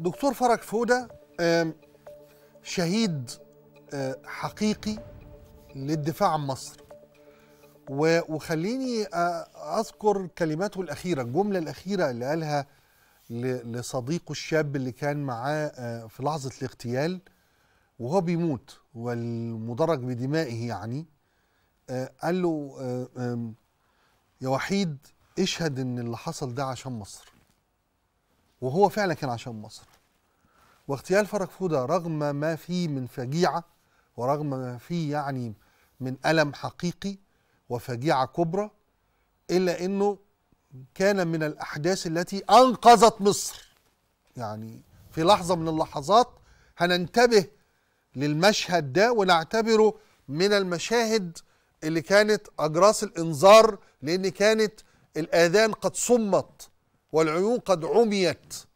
دكتور فرج فودة شهيد حقيقي للدفاع عن مصر وخليني اذكر كلماته الاخيره الجمله الاخيره اللي قالها لصديقه الشاب اللي كان معاه في لحظه الاغتيال وهو بيموت والمدرج بدمائه يعني قال له يا وحيد اشهد ان اللي حصل ده عشان مصر وهو فعلا كان عشان مصر واغتيال فرج فودة رغم ما فيه من فجيعة ورغم ما فيه يعني من ألم حقيقي وفجيعة كبرى إلا أنه كان من الأحداث التي أنقذت مصر يعني في لحظة من اللحظات هننتبه للمشهد ده ونعتبره من المشاهد اللي كانت أجراس الإنذار لأن كانت الآذان قد صمت والعيون قد عميت